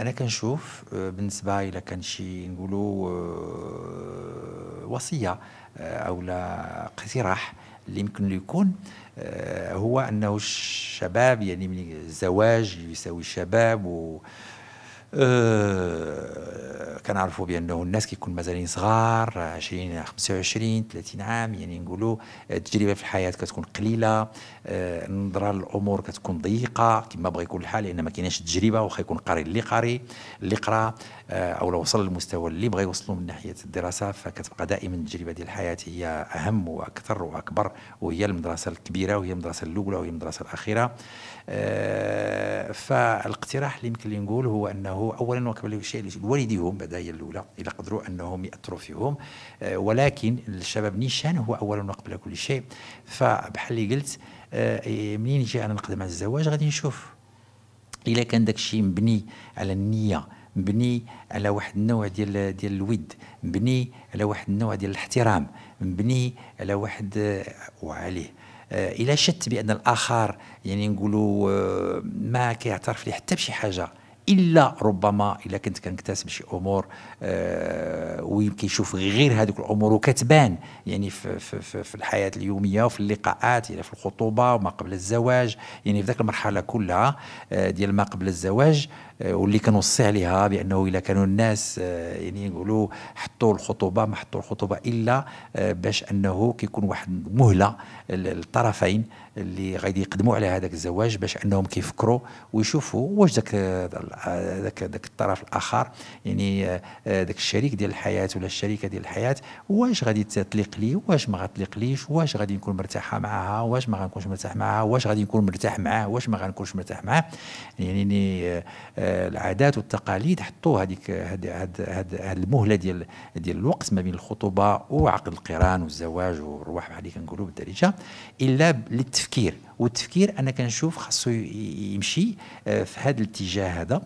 انا كنشوف آه، بالنسبه الى كان شي نقولوا آه، وصيه آه، او لا اقتراح اللي يمكن يكون هو انه الشباب يعني من الزواج يساوي الشباب و أه كنعرفوا بانه الناس كيكون مازالين صغار 20 25 30 عام يعني نقولوا التجربه في الحياه كتكون قليله آه، النظره للامور كتكون ضيقه كما بغى يكون الحال لان ما كايناش التجربه واخا يكون قاري اللي قاري اللي قرا آه، او لو وصل للمستوى اللي بغى يوصلوا من ناحيه الدراسه فكتبقى دائما التجربه ديال الحياه هي اهم واكثر واكبر وهي المدرسه الكبيره وهي المدرسه الاولى وهي المدرسه الاخيره آه، فالاقتراح اللي يمكن نقول هو انه أنه أولا وقبل شيء والديهم بداية الأولى الى قدروا أنهم يأثروا فيهم آه، ولكن الشباب نيشان هو أولا وقبل كل شيء فبحال اللي قلت آه، إيه، منين نجي أنا نقدم على الزواج غادي نشوف إلا كان داك الشيء مبني على النية مبني على واحد النوع ديال ديال الود مبني على واحد النوع ديال الاحترام مبني على واحد آه، وعليه الا شت بان الاخر يعني نقولوا ما كيعترف لي حتى بشي حاجه الا ربما الا كنت كنكتسب شي امور آه ويمكن يشوف غير هذوك الامور وكتبان يعني في, في, في, الحياه اليوميه وفي اللقاءات يعني في الخطوبه وما قبل الزواج يعني في ذاك المرحله كلها آه ديال ما قبل الزواج آه واللي كنوصي عليها بانه الا كانوا الناس آه يعني نقولوا حطوا الخطوبه ما حطوا الخطوبه الا آه باش انه كيكون واحد مهله للطرفين اللي غادي يقدموا على هذاك الزواج باش انهم كيفكروا ويشوفوا واش ذاك ذاك ذاك الطرف الاخر يعني آه، ذاك الشريك ديال الحياه ولا الشريكه ديال الحياه واش غادي تطلق لي واش ما غاتطلقليش واش غادي نكون مرتاحه معها واش ما غنكونش مرتاح معها واش غادي نكون مرتاح معاه واش ما غنكونش مرتاح معاه يعني, يعني، آه، آه، العادات والتقاليد حطوا هذيك هذه هاد هاد المهله ديال ديال الوقت ما بين الخطوبه وعقد القران والزواج والرواح بحال اللي كنقولوا بالدارجه الا للتفكير والتفكير انا كنشوف خاصو يمشي آه، في هذا الاتجاه هذا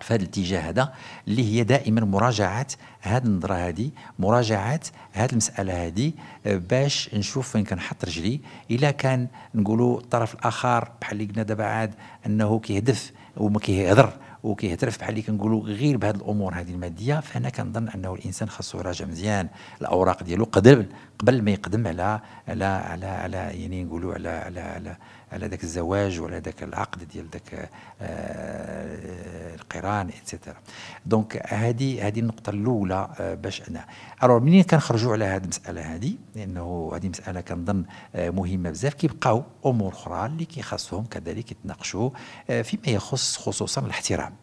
في هذا الاتجاه هذا اللي هي دائما مراجعه هذه النظره هذه مراجعه هذه المساله هذه آه، باش نشوف فين كنحط رجلي الا كان نقولوا الطرف الاخر بحال اللي قلنا دابا عاد انه كيهدف وما كيهضر وكيهترف بحال اللي كنقولوا غير بهذه الامور هذه الماديه فهنا كنظن انه الانسان خاصو يراجع مزيان الاوراق ديالو قبل قبل ما يقدم على على على, على يعني نقولوا على على على, على ذاك الزواج وعلى ذاك العقد ديال ذاك آه، القران اتسيتيرا دونك هذه هذه النقطه الاولى آه، باش انا الوغ منين كنخرجوا على هذه المساله هذه لانه هذه مساله كنظن آه، مهمه بزاف كيبقاو امور اخرى اللي كيخصهم كذلك يتناقشوا فيما يخص النفس خصوصا الاحترام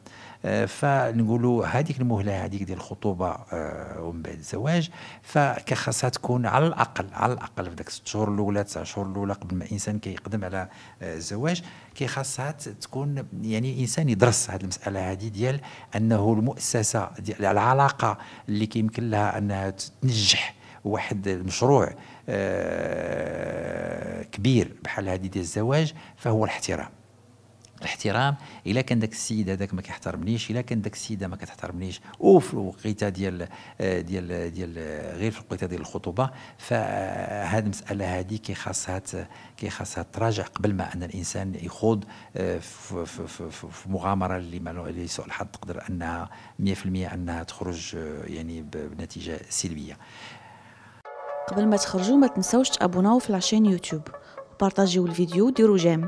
آه، فنقولوا هذيك المهله هذيك ديال الخطوبه آه، ومن بعد الزواج فكخاصها تكون على الاقل على الاقل في ذاك الست شهور الاولى تسع شهور الاولى قبل ما الانسان كيقدم كي على آه، الزواج كيخاصها تكون يعني الانسان يدرس هذه المساله هذه ديال انه المؤسسه ديال العلاقه اللي كيمكن لها انها تنجح واحد المشروع كبير بحال هذه ديال الزواج فهو الاحترام الاحترام الا كان داك السيد هذاك ما كيحترمنيش الا كان داك السيده ما كتحترمنيش وفي الوقيته ديال ديال ديال غير في الوقيته ديال الخطوبه فهاد المساله هذه كيخاصها كيخاصها تراجع قبل ما ان الانسان يخوض في, مغامره اللي اللي سوء الحظ تقدر انها 100% انها تخرج يعني بنتيجه سلبيه قبل ما تخرجوا ما تنساوش تابوناو في لاشين يوتيوب وبارطاجيو الفيديو وديروا جيم